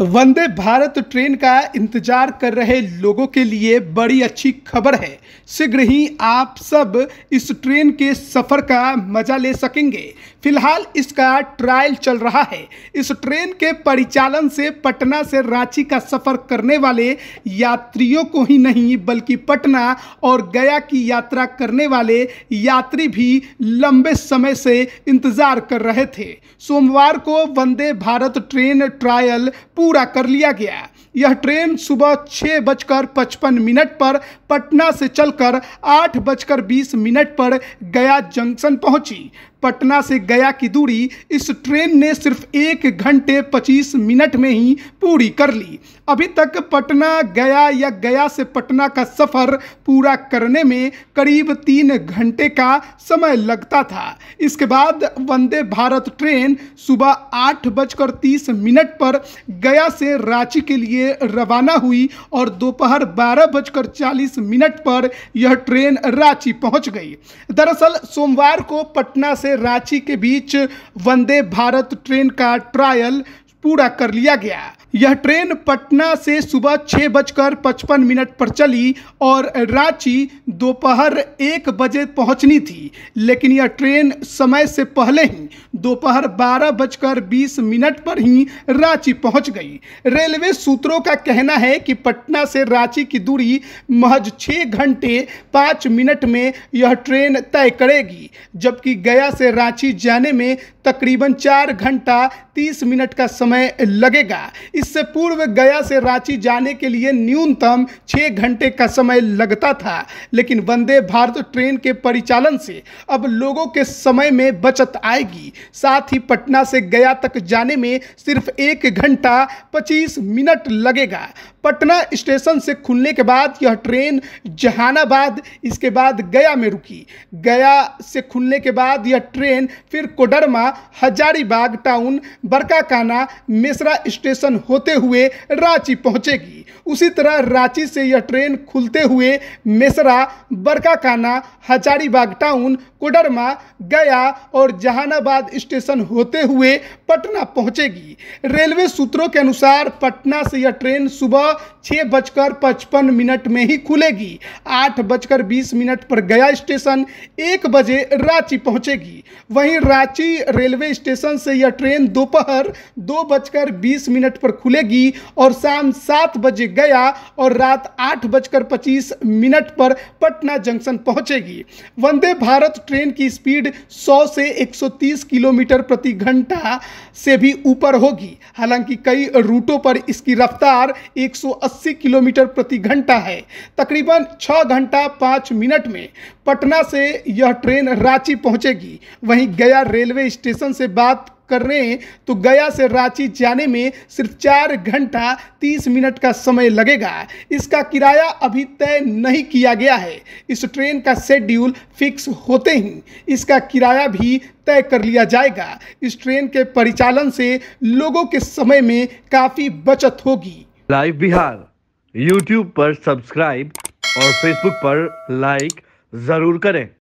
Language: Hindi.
वंदे भारत ट्रेन का इंतजार कर रहे लोगों के लिए बड़ी अच्छी खबर है शीघ्र ही आप सब इस ट्रेन के सफ़र का मजा ले सकेंगे फिलहाल इसका ट्रायल चल रहा है इस ट्रेन के परिचालन से पटना से रांची का सफ़र करने वाले यात्रियों को ही नहीं बल्कि पटना और गया की यात्रा करने वाले यात्री भी लंबे समय से इंतज़ार कर रहे थे सोमवार को वंदे भारत ट्रेन ट्रायल पूरा पूरा कर लिया गया यह ट्रेन सुबह छः बजकर पचपन मिनट पर पटना से चलकर आठ बजकर बीस मिनट पर गया जंक्शन पहुंची पटना से गया की दूरी इस ट्रेन ने सिर्फ एक घंटे 25 मिनट में ही पूरी कर ली अभी तक पटना गया या गया से पटना का सफ़र पूरा करने में करीब तीन घंटे का समय लगता था इसके बाद वंदे भारत ट्रेन सुबह आठ बजकर तीस मिनट पर गया से रांची के लिए रवाना हुई और दोपहर बारह बजकर चालीस मिनट पर यह ट्रेन रांची पहुंच गई दरअसल सोमवार को पटना से से रांची के बीच वंदे भारत ट्रेन का ट्रायल पूरा कर लिया गया यह ट्रेन पटना से सुबह छः बजकर पचपन मिनट पर चली और रांची दोपहर एक बजे पहुंचनी थी लेकिन यह ट्रेन समय से पहले ही दोपहर बारह बजकर बीस मिनट पर ही रांची पहुंच गई रेलवे सूत्रों का कहना है कि पटना से रांची की दूरी महज छः घंटे पाँच मिनट में यह ट्रेन तय करेगी जबकि गया से रांची जाने में तकरीबन चार घंटा तीस मिनट का समय लगेगा इससे पूर्व गया से रांची जाने के लिए न्यूनतम छः घंटे का समय लगता था लेकिन वंदे भारत ट्रेन के परिचालन से अब लोगों के समय में बचत आएगी साथ ही पटना से गया तक जाने में सिर्फ एक घंटा पच्चीस मिनट लगेगा पटना स्टेशन से खुलने के बाद यह ट्रेन जहानाबाद इसके बाद गया में रुकी गया से खुलने के बाद यह ट्रेन फिर कोडरमा हजारीबाग टाउन बरकाकाना मिश्रा स्टेशन होते हुए रांची पहुंचेगी उसी तरह रांची से यह ट्रेन खुलते हुए मेसरा बरकाकाना हजारीबाग टाउन कोडरमा गया और जहानाबाद स्टेशन होते हुए पटना पहुंचेगी रेलवे सूत्रों के अनुसार पटना से यह ट्रेन सुबह छः बजकर पचपन मिनट में ही खुलेगी आठ बजकर बीस मिनट पर गया स्टेशन एक बजे रांची पहुंचेगी वहीं रांची रेलवे स्टेशन से यह ट्रेन दोपहर दो बजकर बीस मिनट पर खुलेगी और शाम सात बजे बजे गया और रात आठ बजकर पच्चीस मिनट पर पटना जंक्शन पहुंचेगी वंदे भारत ट्रेन की स्पीड 100 से 130 किलोमीटर प्रति घंटा से भी ऊपर होगी हालांकि कई रूटों पर इसकी रफ्तार 180 किलोमीटर प्रति घंटा है तकरीबन 6 घंटा 5 मिनट में पटना से यह ट्रेन रांची पहुंचेगी वहीं गया रेलवे स्टेशन से बात कर रहे हैं तो गया से रांची जाने में सिर्फ चार घंटा तीस मिनट का समय लगेगा इसका किराया अभी तय नहीं किया गया है इस ट्रेन का शेड्यूल फिक्स होते ही इसका किराया भी तय कर लिया जाएगा इस ट्रेन के परिचालन से लोगों के समय में काफी बचत होगी लाइव बिहार यूट्यूब पर सब्सक्राइब और फेसबुक पर लाइक जरूर करें